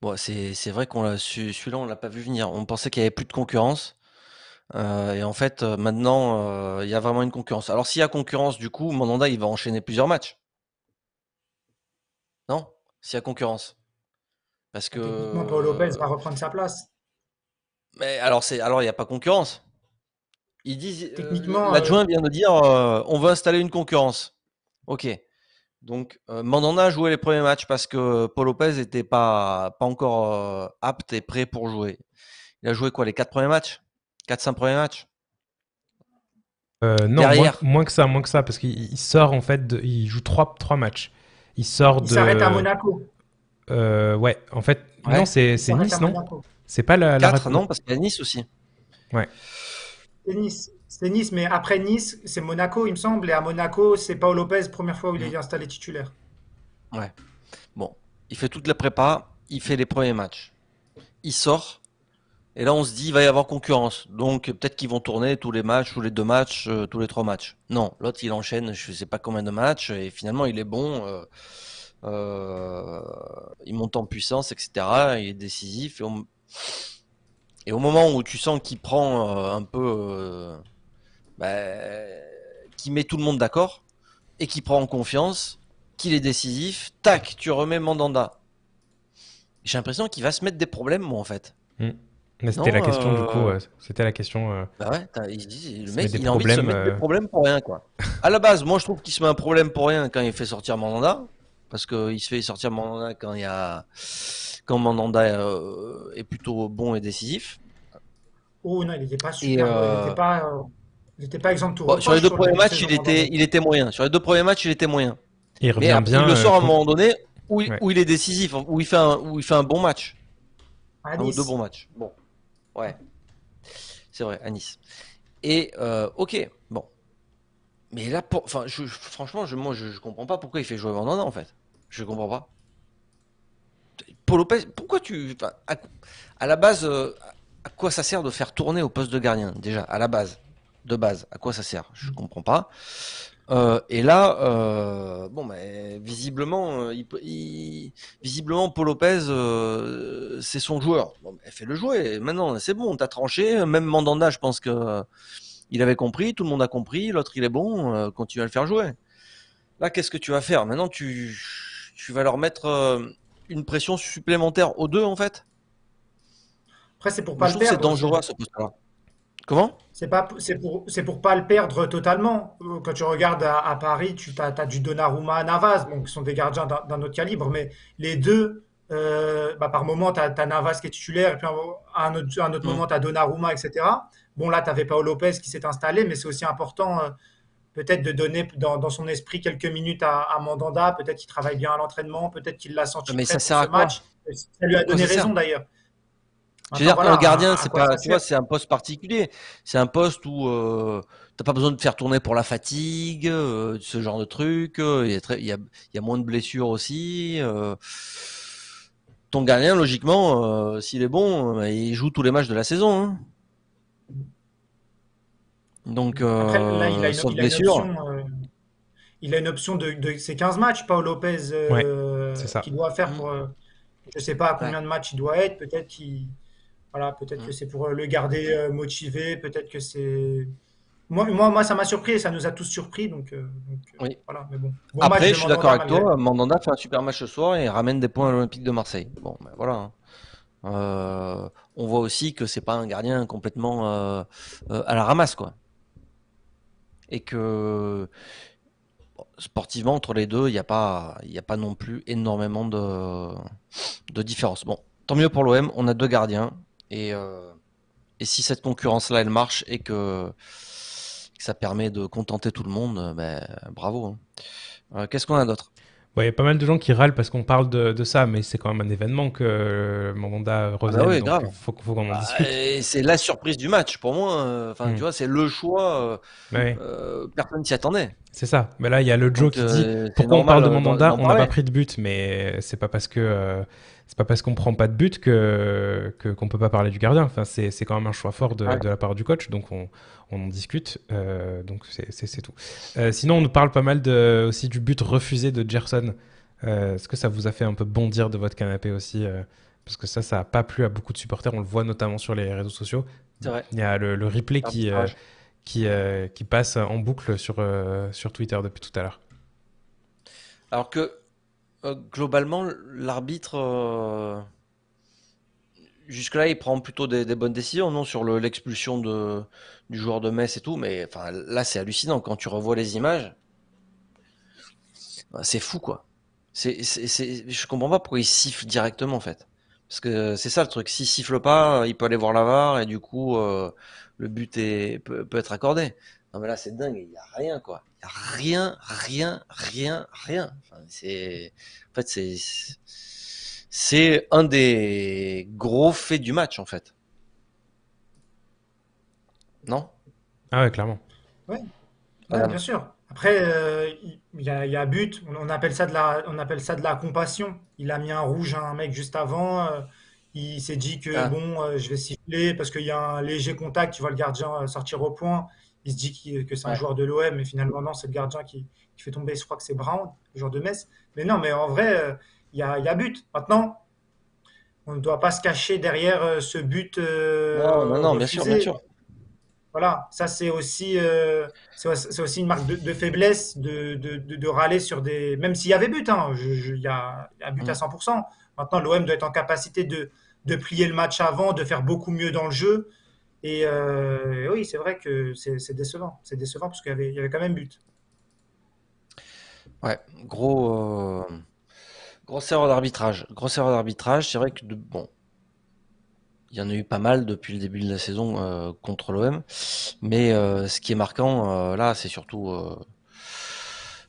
Bon, c'est vrai qu'on l'a celui-là, on ne l'a pas vu venir. On pensait qu'il n'y avait plus de concurrence. et en fait, maintenant, il y a vraiment une concurrence. Alors, s'il y a concurrence, du coup, Mandanda, il va enchaîner plusieurs matchs. Non s'il y a concurrence. Parce que. Paul euh, Lopez va reprendre sa place. Mais alors, c'est alors il n'y a pas concurrence. Ils disent. Euh, Techniquement. Euh, l'adjoint vient de dire on veut installer une concurrence. Ok. Donc, euh, Mandanda a joué les premiers matchs parce que Paul Lopez n'était pas, pas encore apte et prêt pour jouer. Il a joué quoi Les 4 premiers matchs 4-5 premiers matchs Non, moins, que ça, moins que ça, parce qu'il sort en fait, il joue trois 3 matchs. Il sort il s'arrête à Monaco. Euh, ouais, en fait, non, c'est Nice, non C'est pas la, 4, non, parce qu'il y a Nice aussi. Ouais. C'est Nice. C'est Nice, mais après Nice, c'est Monaco, il me semble. Et à Monaco, c'est Paolo Lopez, première fois où il mhm. est installé titulaire. Ouais. Bon, il fait toute la prépa, il fait les premiers matchs. Il sort, et là, on se dit, qu'il va y avoir concurrence. Donc, peut-être qu'ils vont tourner tous les matchs, tous les deux matchs, euh, tous les trois matchs. Non, l'autre, il enchaîne, je ne sais pas combien de matchs, et finalement, il est bon. Euh, euh, il monte en puissance, etc. Il est décisif. Et, au moment où tu sens qu'il prend un peu. Bah, ben, qui met tout le monde d'accord, et qui prend en confiance, qu'il est décisif, tac, tu remets Mandanda. J'ai l'impression qu'il va se mettre des problèmes, moi, en fait. Hmm. Mais c'était la question du coup. Euh, c'était la question. Euh, bah ouais, il dit, le mec, il a envie de se mettre des euh. problèmes pour rien quoi. à la base, moi je trouve qu'il se met un problème pour rien quand il fait sortir Mandanda, parce qu'il se fait sortir Mandanda quand il a quand Mandanda est plutôt bon et décisif. Oh non, il n'était pas super. Il n'était pas, pas, bah, sur les deux premiers matchs, il était, il était moyen. Sur les deux premiers matchs, il était moyen. Il revient bien. Il le sort à un moment donné où, où il est décisif, où il fait un, où il fait un bon match. ou deux bons matchs. Bon. Ouais. C'est vrai, à Nice. Et euh, ok, bon. Mais là, pour... enfin, je, franchement, je, moi, je, comprends pas pourquoi il fait jouer Vandana, en fait. Je comprends pas. Paul pourquoi tu. Enfin, à, la base, euh, à quoi ça sert de faire tourner au poste de gardien Déjà, à la base, de base, à quoi ça sert Je comprends pas. Euh, et là, euh, bon, visiblement, euh, visiblement, Paul Lopez, c'est son joueur. Bon, fait le jouer. Maintenant, c'est bon, t'as tranché. Même Mandanda, je pense que il avait compris. Tout le monde a compris. L'autre, il est bon. continue à le faire jouer. Là, qu'est-ce que tu vas faire Maintenant, tu, tu vas leur mettre une pression supplémentaire aux deux, en fait. Après, c'est pour pas le perdre. C'est dangereux ce poste-là. Comment c'est pas, c'est pour, c'est pour pas le perdre totalement. Euh, quand tu regardes à, Paris, tu as, du Donnarumma, Navas, Donc, qui sont des gardiens d'un autre calibre, mais les deux, euh, bah, par moment, tu as, Navas qui est titulaire, et puis à un autre, un autre mm. moment, tu as Donnarumma, etc. Bon, là, tu avais Paolo Lopez qui s'est installé, mais c'est aussi important euh, peut-être de donner dans, son esprit quelques minutes à, Mandanda. Peut-être qu'il travaille bien à l'entraînement, peut-être qu'il l'a senti ah, mais ça ce match. Ça lui a donné raison d'ailleurs. C'est-à-dire voilà, le gardien, c'est pas, tu vois, c'est un poste particulier. C'est un poste où tu euh, t'as pas besoin de faire tourner pour la fatigue, euh, ce genre de truc. Euh, il y, a moins de blessures aussi. ton gardien, logiquement, s'il est bon, bah, il joue tous les matchs de la saison. Hein. Donc, il a une, option, il a une option de, de ces 15 matchs, Paolo Lopez, qui qu'il doit faire mm. pour. Je sais pas à combien de matchs il doit être. Peut-être qu'il voilà, peut-être que c'est pour euh, le garder euh, motivé, peut-être que c'est. Moi, moi, ça m'a surpris et ça nous a tous surpris. Donc, euh, voilà, mais bon. Après, je suis d'accord avec toi. Mandanda fait un super match ce soir et ramène des points à l'Olympique de Marseille. Bon, ben voilà. Hein. on voit aussi que c'est pas un gardien complètement à la ramasse, quoi. Et que sportivement, entre les deux, il n'y a, pas, a pas non plus énormément de différence. Bon, tant mieux pour l'OM. On a deux gardiens. Euh, et, si cette concurrence-là, elle marche et que, ça permet de contenter tout le monde, euh, ben, bravo. Hein. Euh, qu'est-ce qu'on a d'autre il y a pas mal de gens qui râlent parce qu'on parle de, ça, mais c'est quand même un événement que Mandanda revient. Ah Faut, faut qu'on en bah, discute. c'est la surprise du match pour moi. Enfin, hmm. tu vois, c'est le choix. personne Euh, personne s'y attendait. C'est ça. Mais là, il y a le Joe qui dit pourquoi on parle de Mandanda, on n'a pas pris de but, mais c'est pas parce que c'est pas parce qu'on prend pas de but que qu'on ne peut pas parler du gardien. Enfin, c'est quand même un choix fort de, la part du coach, donc on, on en discute. Euh, donc c'est tout. Euh, sinon, on nous parle pas mal de, aussi du but refusé de Gerson. Euh, est-ce que ça vous a fait un peu bondir de votre canapé aussi Parce que ça, ça a pas plu à beaucoup de supporters. On le voit notamment sur les réseaux sociaux. Il y a le, replay qui qui, qui passe en boucle sur sur Twitter depuis tout à l'heure. Alors que euh, globalement, l'arbitre, euh, jusque-là, il prend plutôt des, bonnes décisions, non Sur l'expulsion du joueur de Metz et tout, mais enfin, là, c'est hallucinant. Quand tu revois les images, bah, c'est fou, quoi. C'est, je comprends pas pourquoi il siffle directement, en fait. Parce que c'est ça le truc, s'il siffle pas, il peut aller voir la et du coup, euh, le but peut, être accordé. Non mais là c'est dingue, il n'y a rien quoi. Il n'y a rien, rien, rien, rien. c'est... En fait c'est... un des gros faits du match en fait. Non Ah ouais, clairement. Ouais. Ah bien sûr. Après, euh, il y, a, but. On, appelle ça de la, on appelle ça de la compassion. Il a mis un rouge à un mec juste avant. Euh, il s'est dit que ah. bon, euh, je vais siffler parce qu'il y a un léger contact. Tu vois le gardien sortir au point il se dit que c'est un joueur de l'OM, mais finalement, non, c'est le gardien qui, qui, fait tomber, je crois que c'est Brown, le joueur de Metz. Mais non, mais en vrai, euh, il y, a, but. Maintenant, on ne doit pas se cacher derrière euh, ce but. Euh, non, non, bien sûr, bien sûr. Voilà, ça c'est aussi, c'est aussi une marque de, faiblesse de, de, de, râler sur des. Même s'il y avait but, hein, il y, a, y, but à 100%. Mm. Maintenant, l'OM doit être en capacité de, de plier le match avant, de faire beaucoup mieux dans le jeu. Euh, et, oui, c'est vrai que c'est décevant. C'est décevant parce qu'il y, avait quand même but. Ouais, gros. Euh, grosse erreur d'arbitrage. Grosse erreur d'arbitrage. C'est vrai que, bon, il y en a eu pas mal depuis le début de la saison euh, contre l'OM. Mais euh, ce qui est marquant, là, c'est surtout,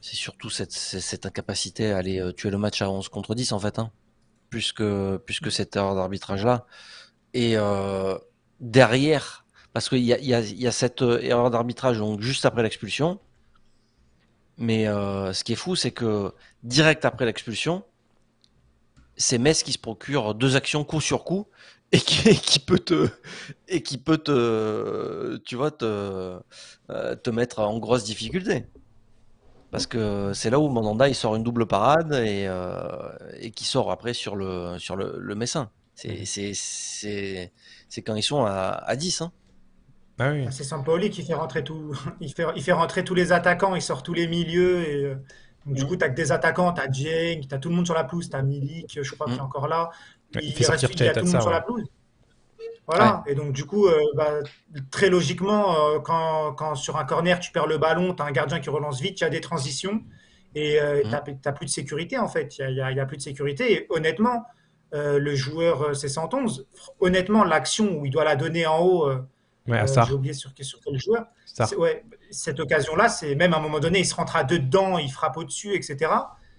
c'est surtout cette, cette, incapacité à aller tuer le match à 11 contre 10, en fait, hein, plus, que, cette erreur d'arbitrage-là. Et, derrière, parce qu'il y, a, cette euh, erreur d'arbitrage donc juste après l'expulsion. Mais euh, ce qui est fou, c'est que direct après l'expulsion, c'est Metz qui se procure deux actions coup sur coup et qui, peut te et qui peut te tu vois te euh, te mettre en grosse difficulté parce que c'est là où Mandanda il sort une double parade et, qui sort après sur le sur le Messin c'est c'est quand ils sont à, 10. Hein. Bah oui. Ah, c'est Sampaoli qui fait rentrer tout, il fait, il fait rentrer tous les attaquants, il sort tous les milieux. Et, euh, du mm. coup, tu as que des attaquants, tu as Dieng, tu as tout le monde sur la pelouse, tu as Milik, je crois, qu'il est mm. encore là. Il, fait sortir il y a tout le monde sur la pelouse. Voilà, et donc du coup, euh, bah, très logiquement, euh, quand, quand, sur un corner, tu perds le ballon, tu as un gardien qui relance vite, il y a des transitions et mm. tu n'as plus de sécurité en fait. Il n'y a, a, plus de sécurité. Et honnêtement, euh, le joueur euh, C111. Honnêtement, l'action où il doit la donner en haut, euh, j'ai oublié sur, quel joueur, cette occasion-là, c'est même à un moment donné, il se rentre dedans, il frappe au-dessus, etc.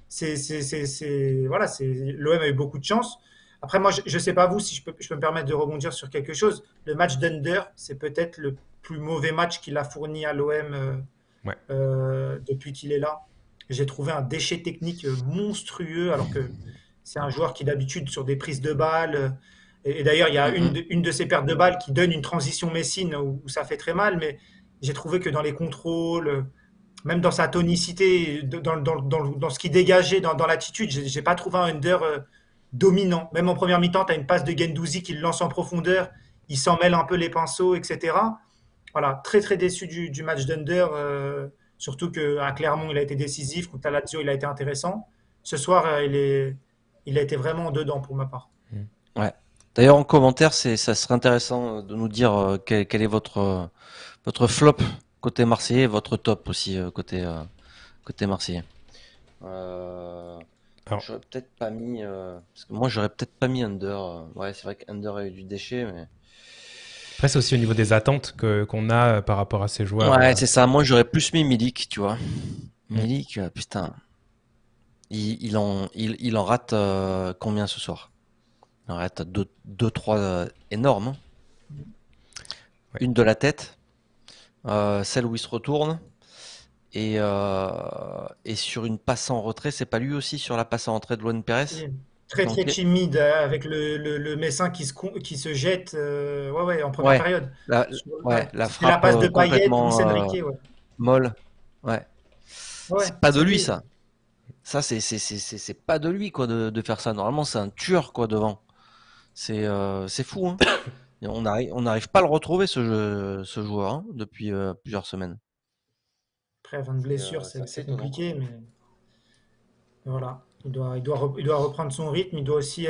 C'est, voilà, c'est, l'OM a eu beaucoup de chance. Après, moi, je ne sais pas vous si je peux, me permettre de rebondir sur quelque chose. Le match d'Under, c'est peut-être le plus mauvais match qu'il a fourni à l'OM depuis qu'il est là. J'ai trouvé un déchet technique monstrueux, alors que c'est un joueur qui d'habitude sur des prises de balles. Euh, et, d'ailleurs, il y a une mm-hmm. de, une de, ces pertes de balles qui donne une transition Messine où, ça fait très mal. Mais j'ai trouvé que dans les contrôles, euh, même dans sa tonicité, dans, dans, dans, ce qui dégageait, dans, l'attitude, je n'ai pas trouvé un under euh, dominant. Même en première mi-temps, tu as une passe de Gendouzi qui le lance en profondeur, il s'en mêle un peu les pinceaux, etc. Voilà, très très déçu du, du match d'under, Surtout surtout qu'à Clermont, il a été décisif, contre Lazio, il a été intéressant. Ce soir, il est il a été vraiment dedans pour ma part. Ouais. D'ailleurs, en commentaire, c'est, ça serait intéressant de nous dire euh, quel, est votre, euh, votre flop côté marseillais votre top aussi euh, côté, côté marseillais. Euh, J'aurais peut-être pas mis. moi, j'aurais peut-être pas mis Under. Ouais, c'est vrai qu'Under a eu du déchet, mais. Après, c'est aussi au niveau des attentes que, qu'on a par rapport à ces joueurs. Ouais, c'est ça. Moi, j'aurais plus mis Milik, tu vois. Mm. Milik, putain. Il, en, il, en rate euh, combien ce soir Il en rate 2-3 deux, deux, euh, énormes. Hein. Une de la tête, euh, celle où il se retourne. Et, et sur une passe en retrait, c'est pas lui aussi sur la passe en retrait de Luan Pérez Très très timide avec le, le, Messin qui se, qui se jette ouais, ouais, en première période. La, la frappe passe de Payet, Molle. Ouais. C'est pas de lui ça. Ça, c'est c'est pas de lui quoi de, faire ça. Normalement, c'est un tueur quoi devant. C'est euh, fou. Hein. on n'arrive on pas à le retrouver ce, ce joueur hein, depuis euh, plusieurs semaines. Après, avant de blessure, euh, c'est compliqué, mais... voilà. Il doit, reprendre son rythme, il doit aussi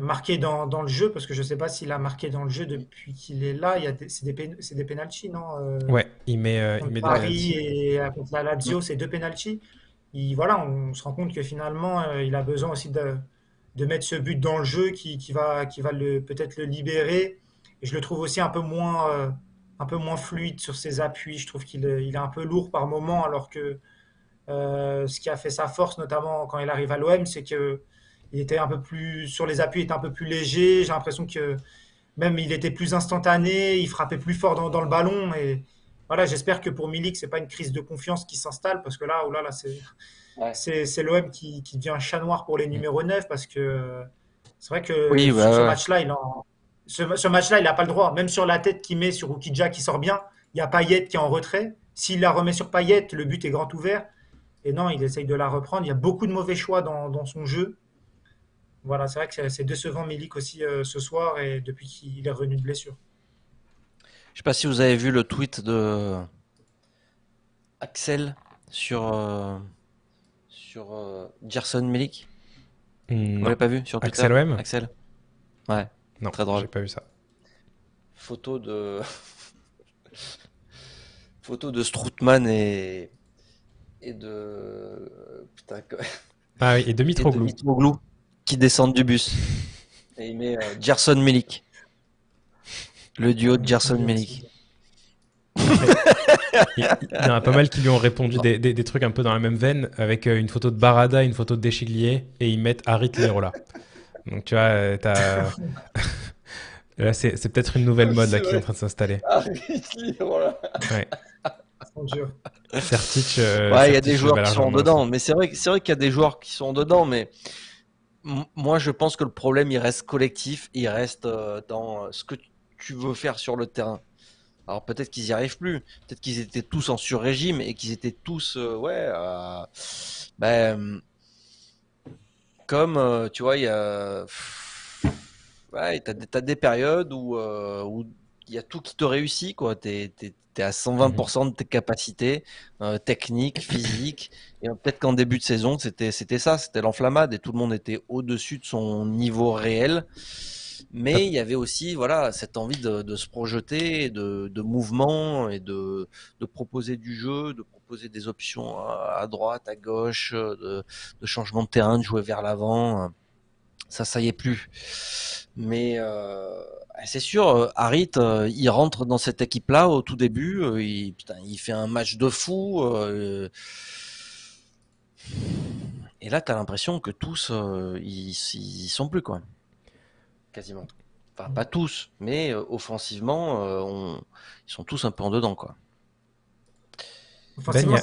marquer dans, le jeu, parce que je ne sais pas s'il a marqué dans le jeu depuis qu'il est là. C'est des, c'est des pénalties, non Ouais, il met, il Paris et Lazio, c'est deux pénalties voilà, on se rend compte que finalement, euh, il a besoin aussi de, de, mettre ce but dans le jeu qui, qui va, qui va peut-être le libérer. je le trouve aussi un peu moins, euh, un peu moins fluide sur ses appuis. Je trouve qu'il euh, il est un peu lourd par moment, alors que ce qui a fait sa force, notamment quand il arrive à l'OM, c'est que il était un peu plus sur les appuis, il était un peu plus léger. J'ai l'impression que même il était plus instantané, il frappait plus fort dans, dans le ballon et voilà, j'espère que pour Milik, ce n'est pas une crise de confiance qui s'installe parce que là, oh là, là c'est l'OM qui, devient un chat noir pour les mm. numéros 9 parce que euh, c'est vrai que bah, ce match-là, il ce, match-là, il n'a pas le droit. Même sur la tête qu'il met sur Oukidja qui sort bien, il y a Payet qui est en retrait. S'il la remet sur Payet, le but est grand ouvert. Et non, il essaye de la reprendre. Il y a beaucoup de mauvais choix dans, son jeu. Voilà, c'est vrai que c'est décevant Milik aussi euh, ce soir et depuis qu'il est revenu de blessure. Je sais pas si vous avez vu le tweet de Axel sur euh, sur euh, Gerson Melik. vous l'avez pas vu sur Twitter Axel OM Axel. Ouais. Non. Très drôle. J'ai pas vu ça. Photo de photo de Stroutman et et de putain ah oui, et de Mitroglou. Mitroglou qui descendent du bus. Et il met euh, Gerson Melik. Le duo de Gerson Melik. il y en a pas mal qui lui ont répondu des, trucs un peu dans la même veine, avec euh, une photo de Barada, une photo de Deschiglier, et ils mettent Harit Lerola. Donc tu vois, euh, là, c'est, peut-être une nouvelle mode là, qui est en train de s'installer. Lerola. Euh, ouais. il y a des joueurs qui sont dedans, mais c'est vrai, c'est vrai qu'il y a des joueurs qui sont dedans, mais moi je pense que le problème il reste collectif, il reste dans ce que tu tu veux faire sur le terrain. Alors peut-être qu'ils n'y arrivent plus, peut-être qu'ils étaient tous en sur-régime et qu'ils étaient tous, euh, ouais, euh, ben, comme, euh, tu vois, il y a, des périodes où il y a tout qui te réussit, quoi. es, à 120% mhm. de tes capacités techniques, physiques, et peut-être qu'en début de saison, c'était, c'était ça, c'était l'enflammade et tout le monde était au-dessus de son niveau réel. Mais il y avait aussi voilà cette envie de, se projeter, de, mouvement et de, proposer du jeu, de proposer des options à, droite, à gauche, de, changement de terrain, de jouer vers l'avant. Ça, ça y est plus. Mais euh, c'est sûr, Harit, euh, il rentre dans cette équipe-là au tout début. Euh, il, fait un match de fou. Euh, et là, tu as l'impression que tous, ils, ils sont plus, quoi quasiment, enfin pas tous, mais euh, offensivement, euh, ils sont tous un peu en dedans, quoi.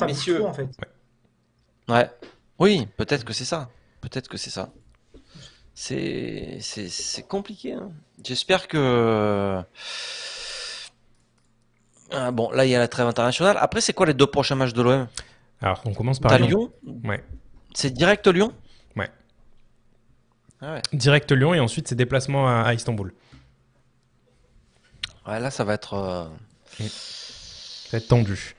messieurs... en fait. Ouais. Oui, peut-être que c'est ça. Peut-être que c'est ça. C'est c'est compliqué. Hein. J'espère que ah, bon, là il y a la trêve internationale. Après, c'est quoi les deux prochains matchs de l'OM Alors, on commence par Lyon. Lyon. Ouais. C'est direct Lyon ah Direct Lyon et ensuite ses déplacements à, Istanbul. Ouais, là, ça va être. Euh, tendu.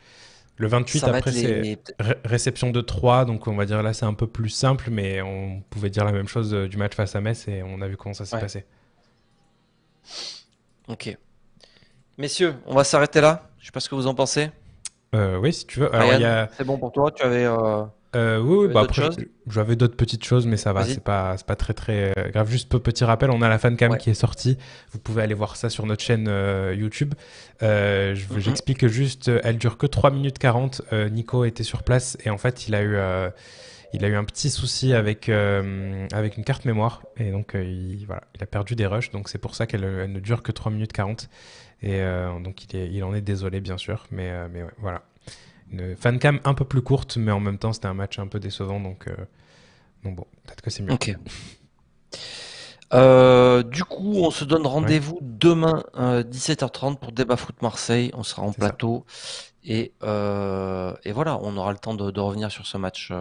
Le 28, après, c'est réception de 3. Donc, on va dire là, c'est un peu plus simple, mais on pouvait dire la même chose euh, du match face à Metz et on a vu comment ça s'est passé. Ok. Messieurs, on va s'arrêter là. Je sais pas ce que vous en pensez. Euh, oui, si tu veux. C'est bon pour toi. Tu avais. Euh, oui, bah après, j'avais d'autres petites choses, mais ça va, c'est pas, pas très très euh, grave. Juste petit rappel, on a la fancam cam qui est sortie. Vous pouvez aller voir ça sur notre chaîne euh, YouTube. Mhm. J'explique juste, elle dure que 3 minutes 40. Nico était sur place et en fait, il a eu, il a eu un petit souci avec, avec une carte mémoire et donc il, voilà, il a perdu des rushs. Donc c'est pour ça qu'elle ne dure que 3 minutes 40. Et donc il, est, il en est désolé, bien sûr, mais, mais voilà une fancam un peu plus courte, mais en même temps, c'était un match un peu décevant. Donc, euh, bon, peut-être que c'est mieux. Euh, du coup, on se donne rendez-vous demain euh, 17h30 pour débat foot Marseille. On sera en plateau euh, et, voilà, on aura le temps de, revenir sur ce match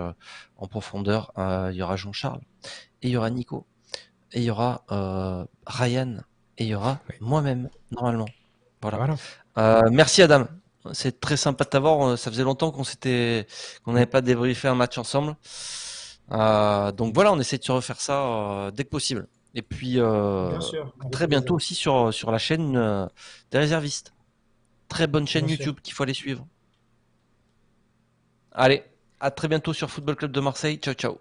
en profondeur. Il y aura Jean-Charles et il y aura Nico et il y aura Ryan et il y aura moi-même normalement. merci Adam. C'est très sympa de t'avoir. Euh, ça faisait longtemps qu'on s'était, n'avait pas débriefé un match ensemble. Euh, donc voilà, on essaie de se refaire ça euh, dès que possible. Et puis très bientôt aussi sur, sur la chaîne des réservistes. Très bonne chaîne YouTube qu'il faut aller suivre. Allez, à très bientôt sur Football Club de Marseille. Ciao, ciao.